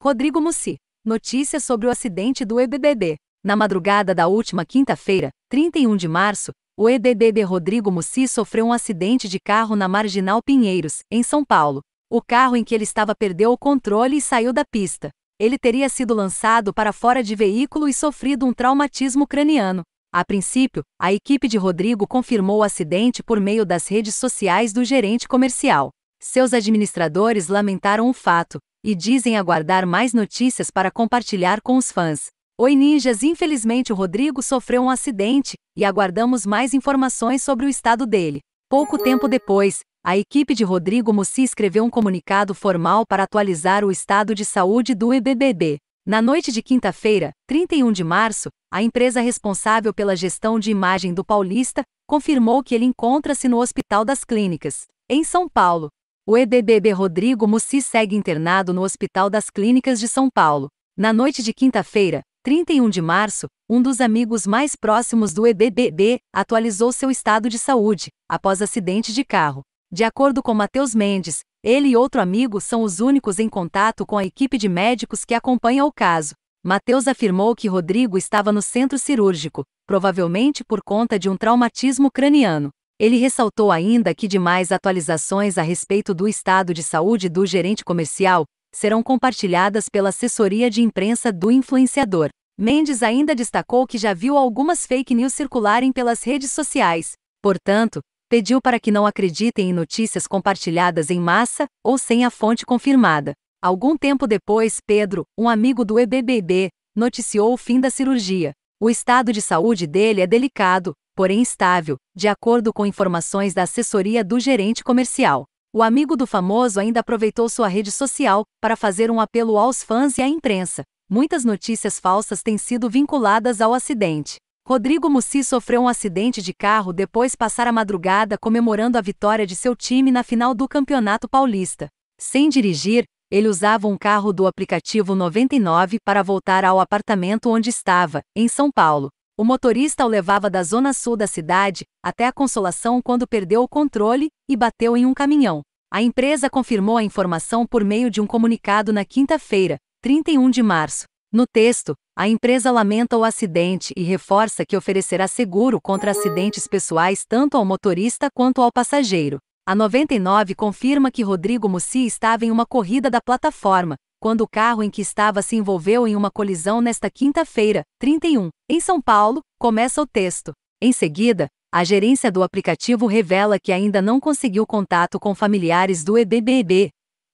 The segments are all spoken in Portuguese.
Rodrigo Mussi. Notícias sobre o acidente do EBBB. Na madrugada da última quinta-feira, 31 de março, o EBBB Rodrigo Mussi sofreu um acidente de carro na Marginal Pinheiros, em São Paulo. O carro em que ele estava perdeu o controle e saiu da pista. Ele teria sido lançado para fora de veículo e sofrido um traumatismo craniano. A princípio, a equipe de Rodrigo confirmou o acidente por meio das redes sociais do gerente comercial. Seus administradores lamentaram o fato e dizem aguardar mais notícias para compartilhar com os fãs. Oi Ninjas, infelizmente o Rodrigo sofreu um acidente e aguardamos mais informações sobre o estado dele. Pouco tempo depois, a equipe de Rodrigo Mussi escreveu um comunicado formal para atualizar o estado de saúde do EBBB. Na noite de quinta-feira, 31 de março, a empresa responsável pela gestão de imagem do Paulista confirmou que ele encontra-se no Hospital das Clínicas, em São Paulo, o EDBB Rodrigo Mussi segue internado no Hospital das Clínicas de São Paulo. Na noite de quinta-feira, 31 de março, um dos amigos mais próximos do EDBB atualizou seu estado de saúde, após acidente de carro. De acordo com Matheus Mendes, ele e outro amigo são os únicos em contato com a equipe de médicos que acompanha o caso. Matheus afirmou que Rodrigo estava no centro cirúrgico, provavelmente por conta de um traumatismo craniano. Ele ressaltou ainda que demais atualizações a respeito do estado de saúde do gerente comercial serão compartilhadas pela assessoria de imprensa do influenciador. Mendes ainda destacou que já viu algumas fake news circularem pelas redes sociais, portanto, pediu para que não acreditem em notícias compartilhadas em massa ou sem a fonte confirmada. Algum tempo depois, Pedro, um amigo do EBBB, noticiou o fim da cirurgia. O estado de saúde dele é delicado, porém estável, de acordo com informações da assessoria do gerente comercial. O amigo do famoso ainda aproveitou sua rede social para fazer um apelo aos fãs e à imprensa. Muitas notícias falsas têm sido vinculadas ao acidente. Rodrigo Mussi sofreu um acidente de carro depois passar a madrugada comemorando a vitória de seu time na final do Campeonato Paulista. Sem dirigir, ele usava um carro do aplicativo 99 para voltar ao apartamento onde estava, em São Paulo. O motorista o levava da zona sul da cidade até a Consolação quando perdeu o controle e bateu em um caminhão. A empresa confirmou a informação por meio de um comunicado na quinta-feira, 31 de março. No texto, a empresa lamenta o acidente e reforça que oferecerá seguro contra acidentes pessoais tanto ao motorista quanto ao passageiro. A 99 confirma que Rodrigo Mussi estava em uma corrida da plataforma, quando o carro em que estava se envolveu em uma colisão nesta quinta-feira, 31, em São Paulo, começa o texto. Em seguida, a gerência do aplicativo revela que ainda não conseguiu contato com familiares do EBBB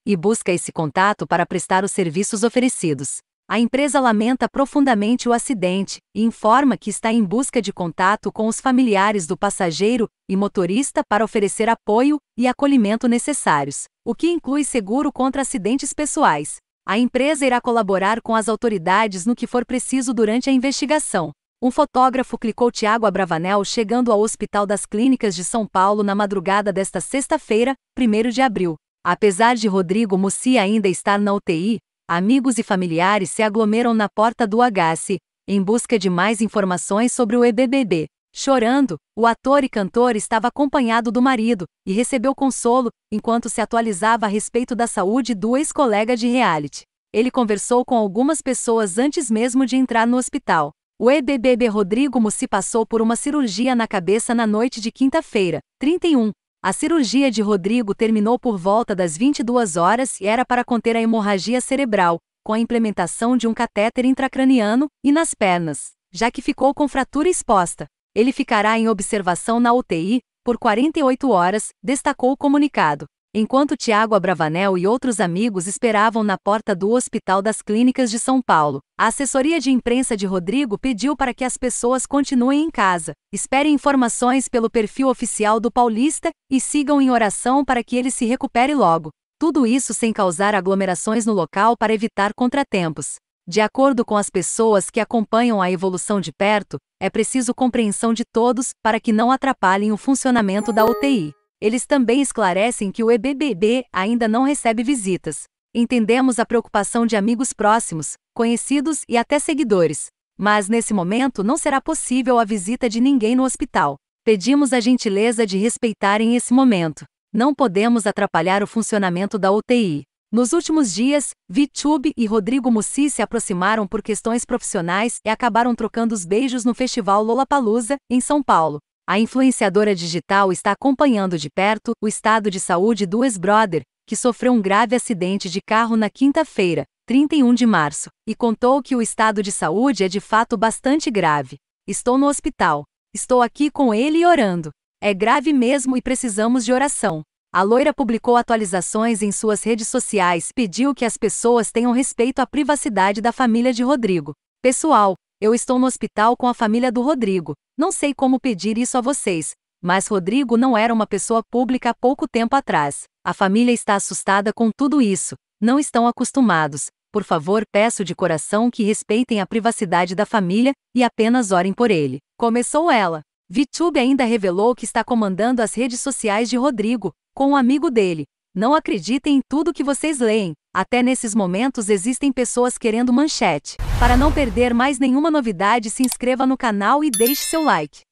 e busca esse contato para prestar os serviços oferecidos. A empresa lamenta profundamente o acidente e informa que está em busca de contato com os familiares do passageiro e motorista para oferecer apoio e acolhimento necessários, o que inclui seguro contra acidentes pessoais. A empresa irá colaborar com as autoridades no que for preciso durante a investigação. Um fotógrafo clicou Tiago Abravanel chegando ao Hospital das Clínicas de São Paulo na madrugada desta sexta-feira, 1 de abril. Apesar de Rodrigo Mussi ainda estar na UTI, Amigos e familiares se aglomeram na porta do Agassi, em busca de mais informações sobre o EBBB. Chorando, o ator e cantor estava acompanhado do marido e recebeu consolo enquanto se atualizava a respeito da saúde do ex-colega de reality. Ele conversou com algumas pessoas antes mesmo de entrar no hospital. O EBBB Rodrigo Mussi passou por uma cirurgia na cabeça na noite de quinta-feira, 31, a cirurgia de Rodrigo terminou por volta das 22 horas e era para conter a hemorragia cerebral, com a implementação de um catéter intracraniano e nas pernas, já que ficou com fratura exposta. Ele ficará em observação na UTI por 48 horas, destacou o comunicado enquanto Tiago Abravanel e outros amigos esperavam na porta do Hospital das Clínicas de São Paulo. A assessoria de imprensa de Rodrigo pediu para que as pessoas continuem em casa, esperem informações pelo perfil oficial do Paulista e sigam em oração para que ele se recupere logo. Tudo isso sem causar aglomerações no local para evitar contratempos. De acordo com as pessoas que acompanham a evolução de perto, é preciso compreensão de todos para que não atrapalhem o funcionamento da UTI. Eles também esclarecem que o EBBB ainda não recebe visitas. Entendemos a preocupação de amigos próximos, conhecidos e até seguidores. Mas nesse momento não será possível a visita de ninguém no hospital. Pedimos a gentileza de respeitarem esse momento. Não podemos atrapalhar o funcionamento da UTI. Nos últimos dias, Vitube e Rodrigo Mussi se aproximaram por questões profissionais e acabaram trocando os beijos no festival Lollapalooza, em São Paulo. A influenciadora digital está acompanhando de perto o estado de saúde do ex-brother, que sofreu um grave acidente de carro na quinta-feira, 31 de março, e contou que o estado de saúde é de fato bastante grave. Estou no hospital. Estou aqui com ele e orando. É grave mesmo e precisamos de oração. A loira publicou atualizações em suas redes sociais, pediu que as pessoas tenham respeito à privacidade da família de Rodrigo. Pessoal, eu estou no hospital com a família do Rodrigo. Não sei como pedir isso a vocês, mas Rodrigo não era uma pessoa pública há pouco tempo atrás. A família está assustada com tudo isso. Não estão acostumados. Por favor, peço de coração que respeitem a privacidade da família e apenas orem por ele. Começou ela. VTube ainda revelou que está comandando as redes sociais de Rodrigo, com um amigo dele, não acreditem em tudo que vocês leem. Até nesses momentos existem pessoas querendo manchete. Para não perder mais nenhuma novidade, se inscreva no canal e deixe seu like.